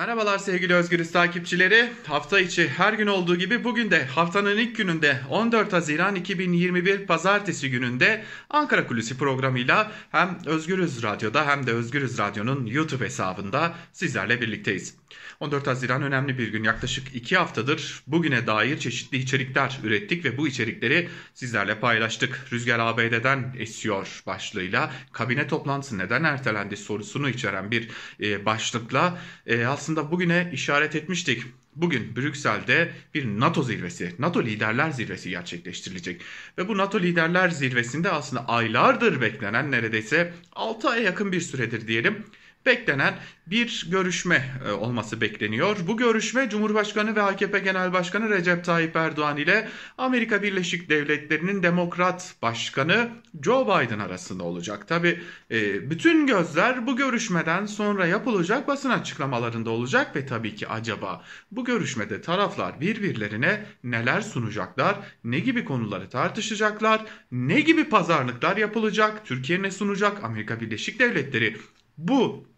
Merhabalar sevgili Özgürüz takipçileri. Hafta içi her gün olduğu gibi bugün de haftanın ilk gününde 14 Haziran 2021 Pazartesi gününde Ankara Kulisi programıyla hem Özgürüz Radyo'da hem de Özgürüz Radyo'nun YouTube hesabında sizlerle birlikteyiz. 14 Haziran önemli bir gün yaklaşık 2 haftadır bugüne dair çeşitli içerikler ürettik ve bu içerikleri sizlerle paylaştık. Rüzgar ABD'den esiyor başlığıyla kabine toplantısı neden ertelendi sorusunu içeren bir e, başlıkla e, aslında aslında bugüne işaret etmiştik. Bugün Brüksel'de bir NATO zirvesi, NATO Liderler Zirvesi gerçekleştirilecek. Ve bu NATO Liderler Zirvesi'nde aslında aylardır beklenen neredeyse 6 aya yakın bir süredir diyelim beklenen bir görüşme e, olması bekleniyor. Bu görüşme Cumhurbaşkanı ve AKP Genel Başkanı Recep Tayyip Erdoğan ile Amerika Birleşik Devletleri'nin Demokrat Başkanı Joe Biden arasında olacak. Tabi e, bütün gözler bu görüşmeden sonra yapılacak basın açıklamalarında olacak ve tabii ki acaba bu görüşmede taraflar birbirlerine neler sunacaklar, ne gibi konuları tartışacaklar, ne gibi pazarlıklar yapılacak, Türkiye ne sunacak, Amerika Birleşik Devletleri bu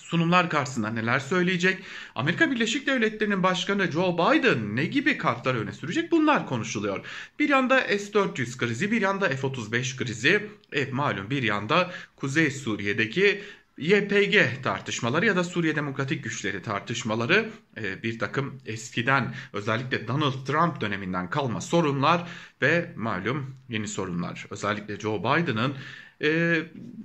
sunumlar karşısında neler söyleyecek? Amerika Birleşik Devletleri'nin başkanı Joe Biden ne gibi kartlar öne sürecek? Bunlar konuşuluyor. Bir yanda S-400 krizi, bir yanda F-35 krizi, e, malum bir yanda Kuzey Suriye'deki YPG tartışmaları ya da Suriye Demokratik Güçleri tartışmaları e, bir takım eskiden özellikle Donald Trump döneminden kalma sorunlar ve malum yeni sorunlar. Özellikle Joe Biden'ın e,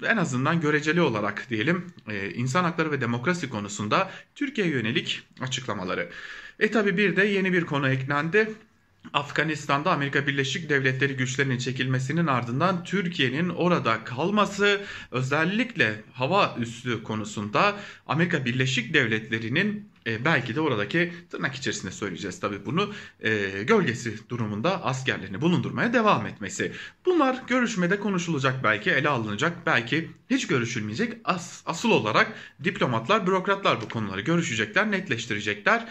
en azından göreceli olarak diyelim e, insan hakları ve demokrasi konusunda Türkiye yönelik açıklamaları. E tabi bir de yeni bir konu eklendi. Afganistan'da Amerika Birleşik Devletleri güçlerinin çekilmesinin ardından Türkiye'nin orada kalması özellikle hava üssü konusunda Amerika Birleşik Devletleri'nin e, belki de oradaki tırnak içerisinde söyleyeceğiz tabii bunu e, gölgesi durumunda askerlerini bulundurmaya devam etmesi. Bunlar görüşmede konuşulacak belki ele alınacak belki hiç görüşülmeyecek As, asıl olarak diplomatlar bürokratlar bu konuları görüşecekler netleştirecekler.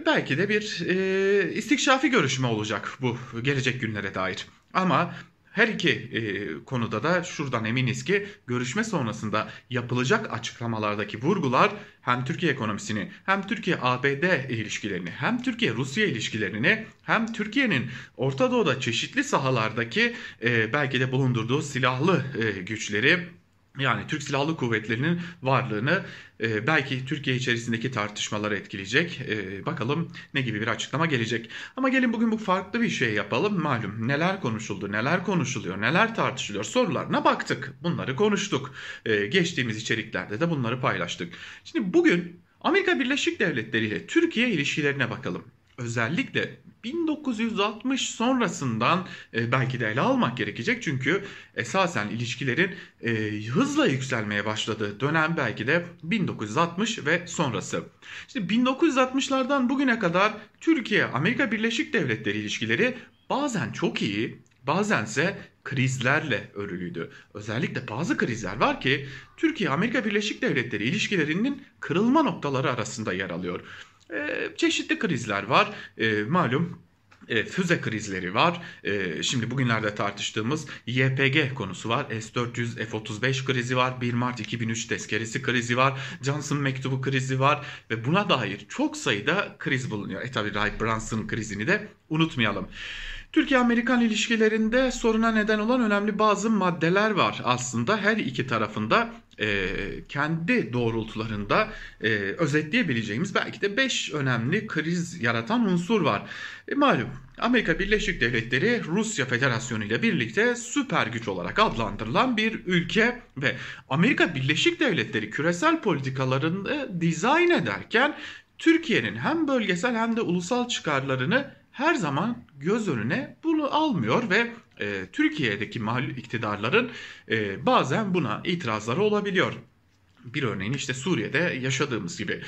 E, belki de bir e, istikşafi görüşme olacak bu gelecek günlere dair. Ama her iki e, konuda da şuradan eminiz ki görüşme sonrasında yapılacak açıklamalardaki vurgular hem Türkiye ekonomisini, hem Türkiye-ABD ilişkilerini, hem Türkiye-Rusya ilişkilerini, hem Türkiye'nin Orta Doğu'da çeşitli sahalardaki e, belki de bulundurduğu silahlı e, güçleri yani Türk Silahlı Kuvvetleri'nin varlığını e, belki Türkiye içerisindeki tartışmaları etkileyecek. E, bakalım ne gibi bir açıklama gelecek. Ama gelin bugün bu farklı bir şey yapalım. Malum neler konuşuldu, neler konuşuluyor, neler tartışılıyor sorularına baktık. Bunları konuştuk. E, geçtiğimiz içeriklerde de bunları paylaştık. Şimdi bugün Amerika Birleşik Devletleri ile Türkiye ilişkilerine bakalım. Özellikle 1960 sonrasından e, belki de ele almak gerekecek. Çünkü esasen ilişkilerin e, hızla yükselmeye başladığı dönem belki de 1960 ve sonrası. İşte 1960'lardan bugüne kadar Türkiye-Amerika Birleşik Devletleri ilişkileri bazen çok iyi, bazense krizlerle örülüydü. Özellikle bazı krizler var ki Türkiye-Amerika Birleşik Devletleri ilişkilerinin kırılma noktaları arasında yer alıyor e, çeşitli krizler var. E, malum e, füze krizleri var. E, şimdi bugünlerde tartıştığımız YPG konusu var. S-400, F-35 krizi var. 1 Mart 2003 tezkeresi krizi var. Johnson mektubu krizi var. Ve buna dair çok sayıda kriz bulunuyor. E tabi Ray Branson krizini de unutmayalım. Türkiye-Amerikan ilişkilerinde soruna neden olan önemli bazı maddeler var aslında her iki tarafında e, kendi doğrultularında e, özetleyebileceğimiz belki de 5 önemli kriz yaratan unsur var. E, malum Amerika Birleşik Devletleri Rusya Federasyonu ile birlikte süper güç olarak adlandırılan bir ülke ve Amerika Birleşik Devletleri küresel politikalarını dizayn ederken Türkiye'nin hem bölgesel hem de ulusal çıkarlarını her zaman göz önüne bunu almıyor ve e, Türkiye'deki mahallü iktidarların e, bazen buna itirazları olabiliyor. Bir örneğin işte Suriye'de yaşadığımız gibi.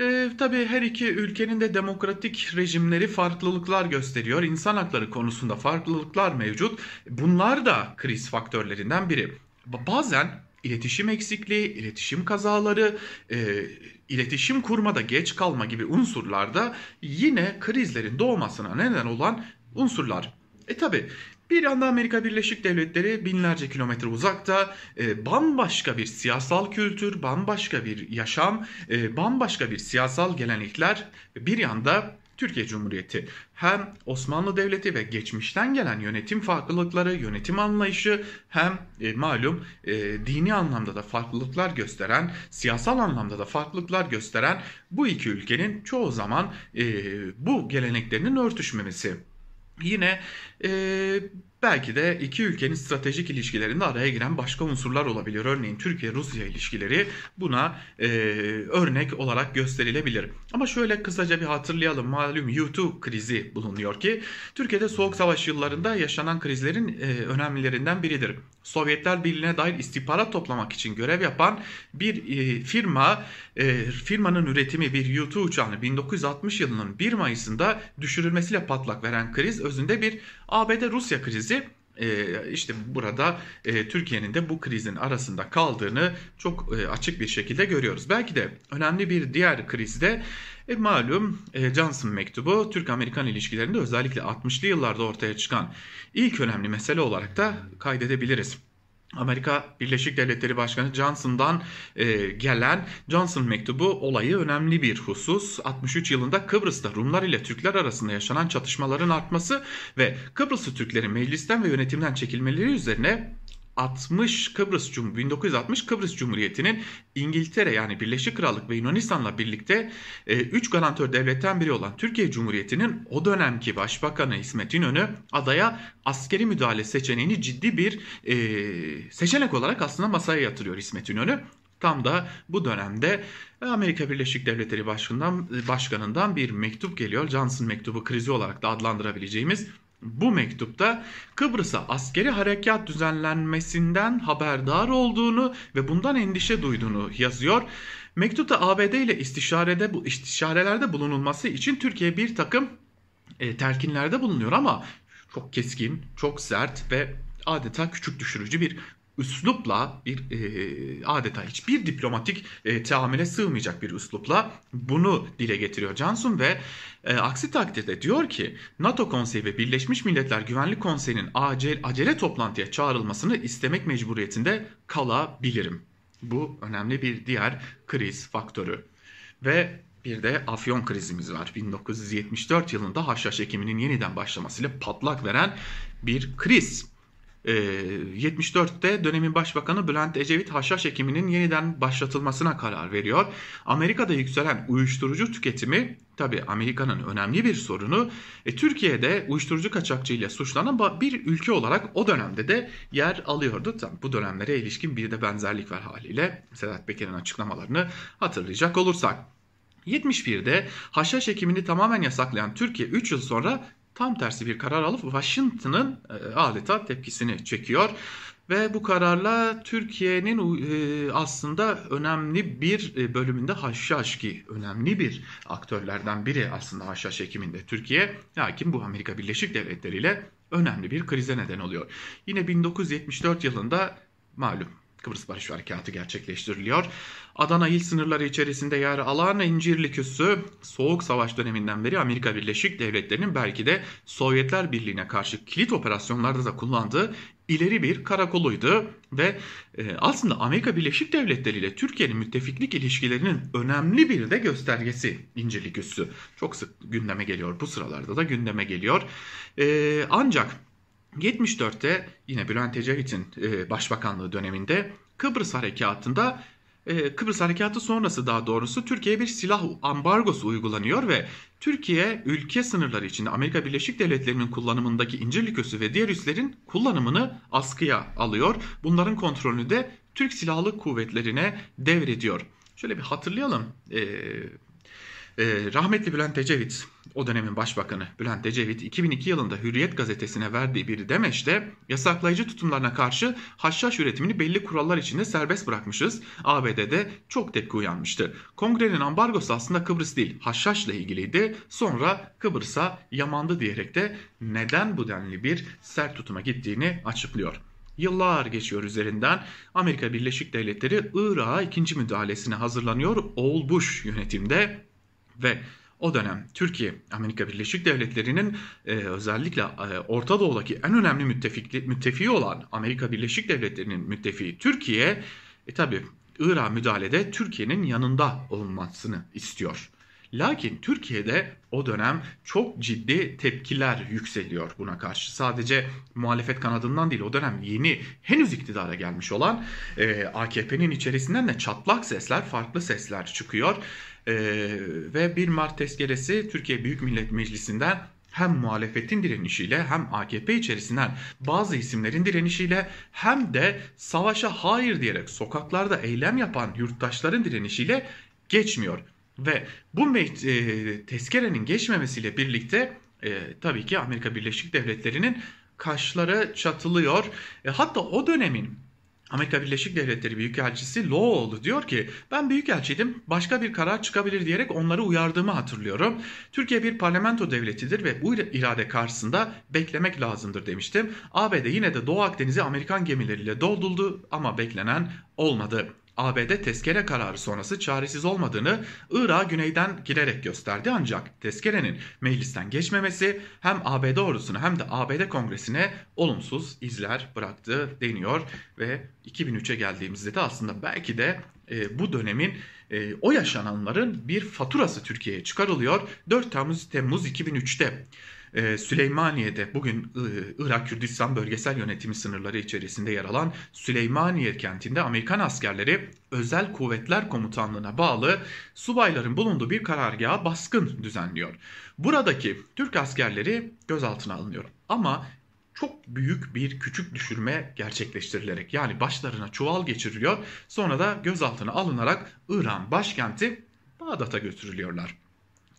E, tabii her iki ülkenin de demokratik rejimleri farklılıklar gösteriyor. İnsan hakları konusunda farklılıklar mevcut. Bunlar da kriz faktörlerinden biri. Bazen iletişim eksikliği, iletişim kazaları, e, iletişim kurmada geç kalma gibi unsurlarda yine krizlerin doğmasına neden olan unsurlar. E tabi bir yanda Amerika Birleşik Devletleri binlerce kilometre uzakta e, bambaşka bir siyasal kültür, bambaşka bir yaşam, e, bambaşka bir siyasal gelenekler. Bir yanda Türkiye Cumhuriyeti hem Osmanlı Devleti ve geçmişten gelen yönetim farklılıkları, yönetim anlayışı hem e, malum e, dini anlamda da farklılıklar gösteren, siyasal anlamda da farklılıklar gösteren bu iki ülkenin çoğu zaman e, bu geleneklerinin örtüşmemesi yine e, Belki de iki ülkenin stratejik ilişkilerinde araya giren başka unsurlar olabilir. Örneğin Türkiye-Rusya ilişkileri buna e, örnek olarak gösterilebilir. Ama şöyle kısaca bir hatırlayalım. Malum YouTube krizi bulunuyor ki Türkiye'de Soğuk Savaş yıllarında yaşanan krizlerin e, önemlilerinden biridir. Sovyetler Birliği'ne dair istihbarat toplamak için görev yapan bir e, firma, e, firmanın üretimi bir YouTube uçağını 1960 yılının 1 Mayıs'ında düşürülmesiyle patlak veren kriz özünde bir ABD-Rusya krizi e, işte burada e, Türkiye'nin de bu krizin arasında kaldığını çok e, açık bir şekilde görüyoruz. Belki de önemli bir diğer krizde e, malum Johnson mektubu Türk-Amerikan ilişkilerinde özellikle 60'lı yıllarda ortaya çıkan ilk önemli mesele olarak da kaydedebiliriz. Amerika Birleşik Devletleri Başkanı Johnson'dan e, gelen Johnson mektubu olayı önemli bir husus. 63 yılında Kıbrıs'ta Rumlar ile Türkler arasında yaşanan çatışmaların artması ve Kıbrıslı Türklerin meclisten ve yönetimden çekilmeleri üzerine 60 Kıbrıs 1960 Kıbrıs Cumhuriyeti'nin İngiltere yani Birleşik Krallık ve Yunanistan'la birlikte 3 e, garantör devletten biri olan Türkiye Cumhuriyeti'nin o dönemki Başbakanı İsmet İnönü adaya askeri müdahale seçeneğini ciddi bir e, seçenek olarak aslında masaya yatırıyor İsmet İnönü. Tam da bu dönemde e, Amerika Birleşik Devletleri Başkanı'ndan, başkanından bir mektup geliyor. Johnson mektubu krizi olarak da adlandırabileceğimiz bu mektupta Kıbrıs'a askeri harekat düzenlenmesinden haberdar olduğunu ve bundan endişe duyduğunu yazıyor. Mektupta ABD ile istişarede bu istişarelerde bulunulması için Türkiye bir takım e, terkinlerde bulunuyor ama çok keskin, çok sert ve adeta küçük düşürücü bir üslupla bir e, adeta hiçbir diplomatik e, tahammüle sığmayacak bir üslupla bunu dile getiriyor Johnson ve e, aksi takdirde diyor ki NATO Konseyi ve Birleşmiş Milletler Güvenlik Konseyi'nin acil acele toplantıya çağrılmasını istemek mecburiyetinde kalabilirim. Bu önemli bir diğer kriz faktörü. Ve bir de afyon krizimiz var. 1974 yılında haşhaş ekiminin yeniden başlamasıyla patlak veren bir kriz. 74'te ee, dönemin başbakanı Bülent Ecevit haşhaş ekiminin yeniden başlatılmasına karar veriyor. Amerika'da yükselen uyuşturucu tüketimi tabi Amerika'nın önemli bir sorunu. E, Türkiye'de uyuşturucu kaçakçılığıyla suçlanan bir ülke olarak o dönemde de yer alıyordu. Tam bu dönemlere ilişkin bir de benzerlik var haliyle Sedat Peker'in açıklamalarını hatırlayacak olursak. 71'de haşhaş ekimini tamamen yasaklayan Türkiye 3 yıl sonra tam tersi bir karar alıp Washington'ın e, adeta tepkisini çekiyor. Ve bu kararla Türkiye'nin e, aslında önemli bir e, bölümünde Haşhaşki, önemli bir aktörlerden biri aslında Haşhaş ekiminde Türkiye. Lakin bu Amerika Birleşik Devletleri ile önemli bir krize neden oluyor. Yine 1974 yılında malum Kıbrıs Barış Harekatı gerçekleştiriliyor. Adana il sınırları içerisinde yer alan İncirli Küsü, Soğuk Savaş döneminden beri Amerika Birleşik Devletleri'nin belki de Sovyetler Birliği'ne karşı kilit operasyonlarda da kullandığı ileri bir karakoluydu ve e, aslında Amerika Birleşik Devletleri ile Türkiye'nin müttefiklik ilişkilerinin önemli bir de göstergesi İncirlik Üssü. Çok sık gündeme geliyor bu sıralarda da gündeme geliyor. E, ancak 74'te yine Bülent Ecevit'in e, başbakanlığı döneminde Kıbrıs harekatında e, Kıbrıs harekatı sonrası daha doğrusu Türkiye'ye bir silah ambargosu uygulanıyor ve Türkiye ülke sınırları içinde Amerika Birleşik Devletleri'nin kullanımındaki İncirlik Kösü ve diğer üslerin kullanımını askıya alıyor. Bunların kontrolünü de Türk Silahlı Kuvvetleri'ne devrediyor. Şöyle bir hatırlayalım. E, ee, rahmetli Bülent Ecevit, o dönemin başbakanı Bülent Ecevit 2002 yılında Hürriyet gazetesine verdiği bir demeçte yasaklayıcı tutumlarına karşı haşhaş üretimini belli kurallar içinde serbest bırakmışız. ABD'de çok tepki uyanmıştı. Kongrenin ambargosu aslında Kıbrıs değil haşhaşla ilgiliydi. Sonra Kıbrıs'a yamandı diyerek de neden bu denli bir sert tutuma gittiğini açıklıyor. Yıllar geçiyor üzerinden Amerika Birleşik Devletleri Irak'a ikinci müdahalesine hazırlanıyor. Oğul Bush yönetimde ve o dönem Türkiye, Amerika Birleşik Devletleri'nin e, özellikle e, Orta Doğu'daki en önemli müttefikli müttefiği olan Amerika Birleşik Devletleri'nin müttefiği Türkiye, e, tabi Irak'a müdahalede Türkiye'nin yanında olmasını istiyor. Lakin Türkiye'de o dönem çok ciddi tepkiler yükseliyor buna karşı. Sadece muhalefet kanadından değil o dönem yeni henüz iktidara gelmiş olan e, AKP'nin içerisinden de çatlak sesler farklı sesler çıkıyor. E, ve 1 Mart tezkeresi Türkiye Büyük Millet Meclisi'nden hem muhalefetin direnişiyle hem AKP içerisinden bazı isimlerin direnişiyle hem de savaşa hayır diyerek sokaklarda eylem yapan yurttaşların direnişiyle geçmiyor. Ve bu e, tezkerenin geçmemesiyle birlikte e, tabii ki Amerika Birleşik Devletleri'nin kaşları çatılıyor. E, hatta o dönemin Amerika Birleşik Devletleri Büyükelçisi Lowell diyor ki ben büyükelçiydim başka bir karar çıkabilir diyerek onları uyardığımı hatırlıyorum. Türkiye bir parlamento devletidir ve bu irade karşısında beklemek lazımdır demiştim. ABD yine de Doğu Akdeniz'i Amerikan gemileriyle doldurdu ama beklenen olmadı. ABD tezkere kararı sonrası çaresiz olmadığını Irak'a güneyden girerek gösterdi ancak tezkerenin meclisten geçmemesi hem ABD ordusuna hem de ABD kongresine olumsuz izler bıraktı deniyor ve 2003'e geldiğimizde de aslında belki de e, bu dönemin e, o yaşananların bir faturası Türkiye'ye çıkarılıyor 4 Temmuz, Temmuz 2003'te. Ee, Süleymaniye'de bugün ıı, Irak Kürdistan bölgesel yönetimi sınırları içerisinde yer alan Süleymaniye kentinde Amerikan askerleri Özel Kuvvetler Komutanlığı'na bağlı subayların bulunduğu bir karargaha baskın düzenliyor. Buradaki Türk askerleri gözaltına alınıyor ama çok büyük bir küçük düşürme gerçekleştirilerek yani başlarına çuval geçiriliyor sonra da gözaltına alınarak İran başkenti Bağdat'a götürülüyorlar.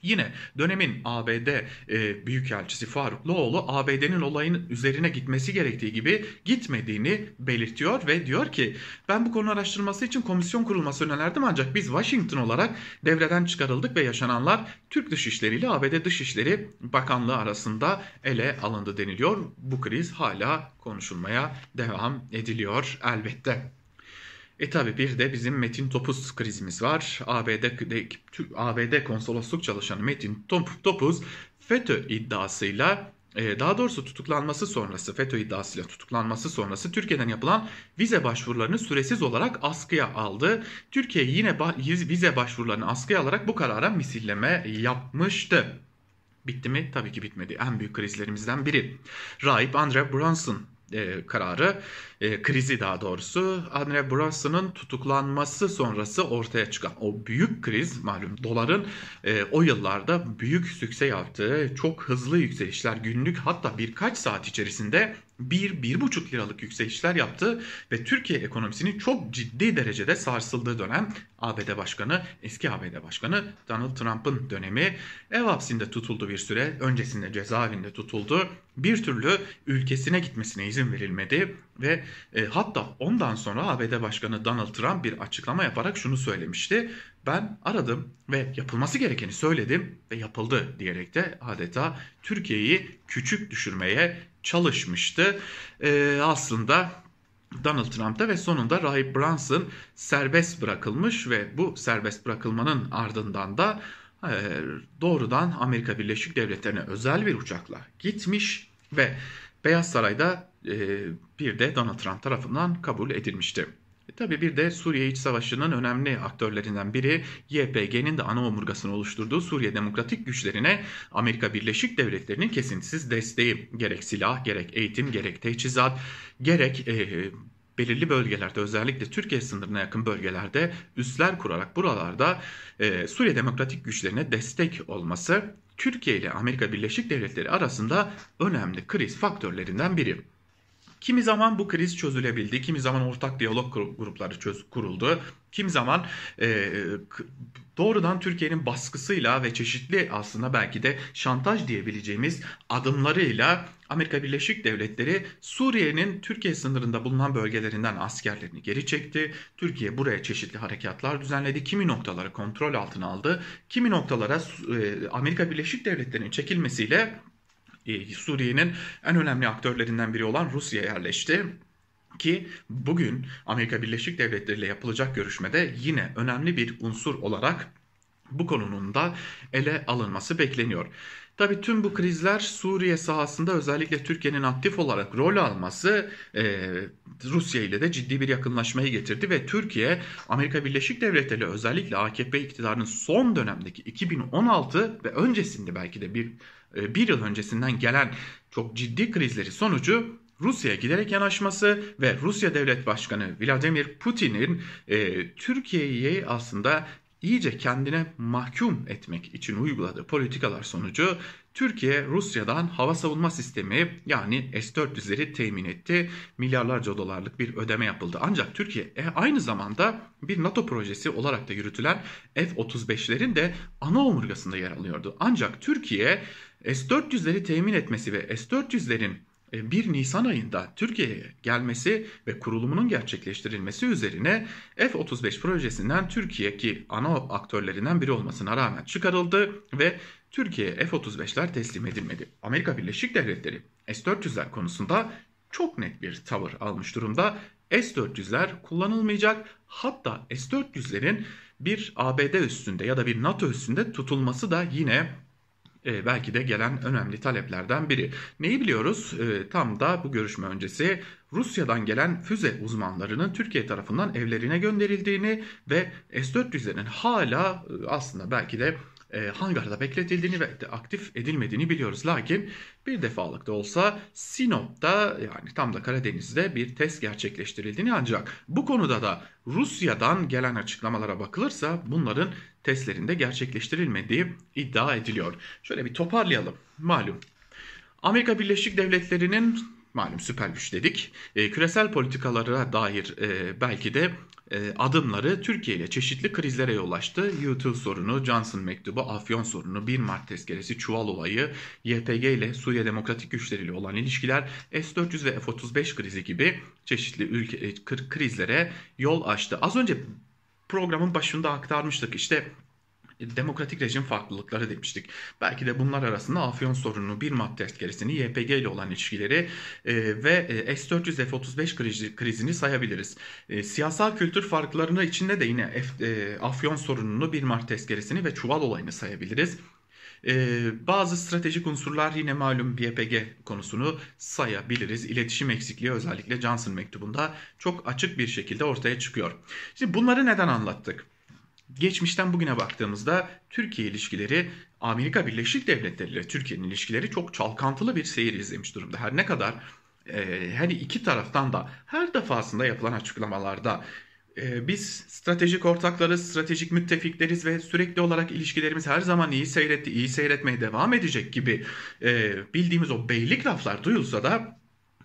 Yine dönemin ABD e, Büyükelçisi Faruk Loğlu ABD'nin olayın üzerine gitmesi gerektiği gibi gitmediğini belirtiyor ve diyor ki ben bu konu araştırılması için komisyon kurulması önerdim ancak biz Washington olarak devreden çıkarıldık ve yaşananlar Türk Dışişleri ile ABD Dışişleri Bakanlığı arasında ele alındı deniliyor. Bu kriz hala konuşulmaya devam ediliyor elbette. E tabi bir de bizim Metin Topuz krizimiz var. ABD, ABD konsolosluk çalışanı Metin Topuz FETÖ iddiasıyla e, daha doğrusu tutuklanması sonrası FETÖ iddiasıyla tutuklanması sonrası Türkiye'den yapılan vize başvurularını süresiz olarak askıya aldı. Türkiye yine vize başvurularını askıya alarak bu karara misilleme yapmıştı. Bitti mi? Tabii ki bitmedi. En büyük krizlerimizden biri. Raip Andre Brunson e, kararı e, krizi daha doğrusu Andre Bronson'ın tutuklanması sonrası ortaya çıkan o büyük kriz malum doların e, o yıllarda büyük sükse yaptığı çok hızlı yükselişler günlük hatta birkaç saat içerisinde 1-1,5 liralık yükselişler yaptı ve Türkiye ekonomisini çok ciddi derecede sarsıldığı dönem ABD Başkanı, eski ABD Başkanı Donald Trump'ın dönemi ev hapsinde tutuldu bir süre, öncesinde cezaevinde tutuldu. Bir türlü ülkesine gitmesine izin verilmedi. Ve e, hatta ondan sonra ABD Başkanı Donald Trump bir açıklama yaparak şunu söylemişti. Ben aradım ve yapılması gerekeni söyledim ve yapıldı diyerek de adeta Türkiye'yi küçük düşürmeye çalışmıştı. E, aslında Donald Trump'ta ve sonunda Rahip Brunson serbest bırakılmış ve bu serbest bırakılmanın ardından da e, doğrudan Amerika Birleşik Devletleri'ne özel bir uçakla gitmiş ve Beyaz Saray'da e, bir de Donald Trump tarafından kabul edilmişti. E tabii bir de Suriye İç Savaşı'nın önemli aktörlerinden biri YPG'nin de ana omurgasını oluşturduğu Suriye Demokratik Güçlerine Amerika Birleşik Devletleri'nin kesintisiz desteği. Gerek silah, gerek eğitim, gerek teçhizat, gerek e, belirli bölgelerde özellikle Türkiye sınırına yakın bölgelerde üsler kurarak buralarda e, Suriye Demokratik Güçlerine destek olması Türkiye ile Amerika Birleşik Devletleri arasında önemli kriz faktörlerinden biri. Kimi zaman bu kriz çözülebildi, kimi zaman ortak diyalog grupları çöz, kuruldu, kimi zaman e, doğrudan Türkiye'nin baskısıyla ve çeşitli aslında belki de şantaj diyebileceğimiz adımlarıyla Amerika Birleşik Devletleri Suriye'nin Türkiye sınırında bulunan bölgelerinden askerlerini geri çekti. Türkiye buraya çeşitli harekatlar düzenledi. Kimi noktaları kontrol altına aldı. Kimi noktalara e, Amerika Birleşik Devletleri'nin çekilmesiyle e, Suriye'nin en önemli aktörlerinden biri olan Rusya yerleşti ki bugün Amerika Birleşik Devletleri ile yapılacak görüşmede yine önemli bir unsur olarak bu konunun da ele alınması bekleniyor. Tabii tüm bu krizler Suriye sahasında özellikle Türkiye'nin aktif olarak rol alması e, Rusya ile de ciddi bir yakınlaşmayı getirdi ve Türkiye Amerika Birleşik Devletleri özellikle AKP iktidarının son dönemdeki 2016 ve öncesinde belki de bir e, bir yıl öncesinden gelen çok ciddi krizleri sonucu Rusya'ya giderek yanaşması ve Rusya Devlet Başkanı Vladimir Putin'in e, Türkiye'yi aslında iyice kendine mahkum etmek için uyguladığı politikalar sonucu Türkiye Rusya'dan hava savunma sistemi yani S-400'leri temin etti. Milyarlarca dolarlık bir ödeme yapıldı. Ancak Türkiye e, aynı zamanda bir NATO projesi olarak da yürütülen F-35'lerin de ana omurgasında yer alıyordu. Ancak Türkiye S-400'leri temin etmesi ve S-400'lerin 1 e, Nisan ayında Türkiye'ye gelmesi ve kurulumunun gerçekleştirilmesi üzerine F-35 projesinden Türkiye ki ana aktörlerinden biri olmasına rağmen çıkarıldı ve Türkiye'ye F-35'ler teslim edilmedi. Amerika Birleşik Devletleri S-400'ler konusunda çok net bir tavır almış durumda. S-400'ler kullanılmayacak hatta S-400'lerin bir ABD üstünde ya da bir NATO üstünde tutulması da yine e, belki de gelen önemli taleplerden biri. Neyi biliyoruz? E, tam da bu görüşme öncesi Rusya'dan gelen füze uzmanlarının Türkiye tarafından evlerine gönderildiğini ve S-400'lerin hala e, aslında belki de e, hangarda bekletildiğini ve de aktif edilmediğini biliyoruz. Lakin bir defalık da olsa Sinop'ta yani tam da Karadeniz'de bir test gerçekleştirildiğini ancak bu konuda da Rusya'dan gelen açıklamalara bakılırsa bunların testlerinde gerçekleştirilmediği iddia ediliyor. Şöyle bir toparlayalım. Malum Amerika Birleşik Devletleri'nin malum süper güç dedik. E, küresel politikalara dair e, belki de e, adımları Türkiye ile çeşitli krizlere yol açtı. YouTube sorunu, Johnson mektubu, Afyon sorunu, 1 Mart tezkeresi, Çuval olayı, YPG ile Suriye Demokratik Güçleri ile olan ilişkiler, S-400 ve F-35 krizi gibi çeşitli ülke e, krizlere yol açtı. Az önce programın başında aktarmıştık. İşte demokratik rejim farklılıkları demiştik. Belki de bunlar arasında Afyon sorununu bir madde gerisini, YPG ile olan ilişkileri e, ve e, S-400 F-35 krizi, krizini sayabiliriz. E, siyasal kültür farklarını içinde de yine F, e, Afyon sorununu, bir Mart tezkeresini ve çuval olayını sayabiliriz. Ee, bazı stratejik unsurlar yine malum YPG konusunu sayabiliriz. İletişim eksikliği özellikle Johnson mektubunda çok açık bir şekilde ortaya çıkıyor. Şimdi bunları neden anlattık? geçmişten bugüne baktığımızda Türkiye ilişkileri Amerika Birleşik Devletleri ile Türkiye'nin ilişkileri çok çalkantılı bir seyir izlemiş durumda. Her ne kadar e, hani iki taraftan da her defasında yapılan açıklamalarda e, biz stratejik ortaklarız, stratejik müttefikleriz ve sürekli olarak ilişkilerimiz her zaman iyi seyretti, iyi seyretmeye devam edecek gibi e, bildiğimiz o beylik laflar duyulsa da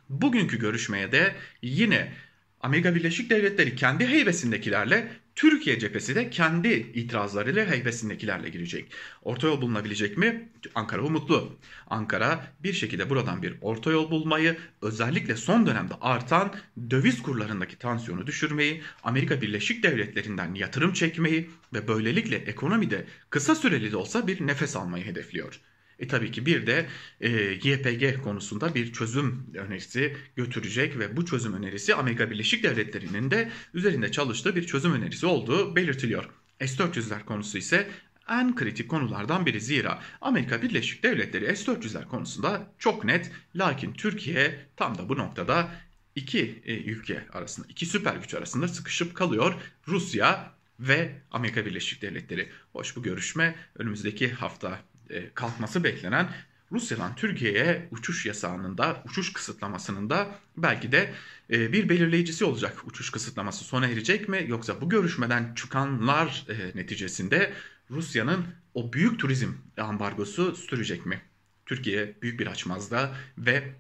bugünkü görüşmeye de yine Amerika Birleşik Devletleri kendi heybesindekilerle Türkiye cephesi de kendi itirazlarıyla heybesindekilerle girecek. Orta yol bulunabilecek mi? Ankara umutlu. Ankara bir şekilde buradan bir orta yol bulmayı, özellikle son dönemde artan döviz kurlarındaki tansiyonu düşürmeyi, Amerika Birleşik Devletleri'nden yatırım çekmeyi ve böylelikle ekonomide kısa süreli de olsa bir nefes almayı hedefliyor. E tabii ki bir de e, YPG konusunda bir çözüm önerisi götürecek ve bu çözüm önerisi Amerika Birleşik Devletleri'nin de üzerinde çalıştığı bir çözüm önerisi olduğu belirtiliyor. S-400'ler konusu ise en kritik konulardan biri zira Amerika Birleşik Devletleri S-400'ler konusunda çok net lakin Türkiye tam da bu noktada iki e, ülke arasında iki süper güç arasında sıkışıp kalıyor Rusya ve Amerika Birleşik Devletleri. Hoş bu görüşme önümüzdeki hafta e, kalkması beklenen Rusya'dan Türkiye'ye uçuş yasağının da uçuş kısıtlamasının da belki de e, bir belirleyicisi olacak. Uçuş kısıtlaması sona erecek mi yoksa bu görüşmeden çıkanlar e, neticesinde Rusya'nın o büyük turizm ambargosu sürecek mi? Türkiye büyük bir açmazda ve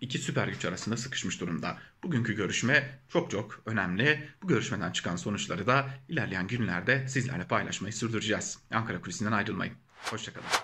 iki süper güç arasında sıkışmış durumda. Bugünkü görüşme çok çok önemli. Bu görüşmeden çıkan sonuçları da ilerleyen günlerde sizlerle paylaşmayı sürdüreceğiz. Ankara Kulisi'nden ayrılmayın. Hoşçakalın.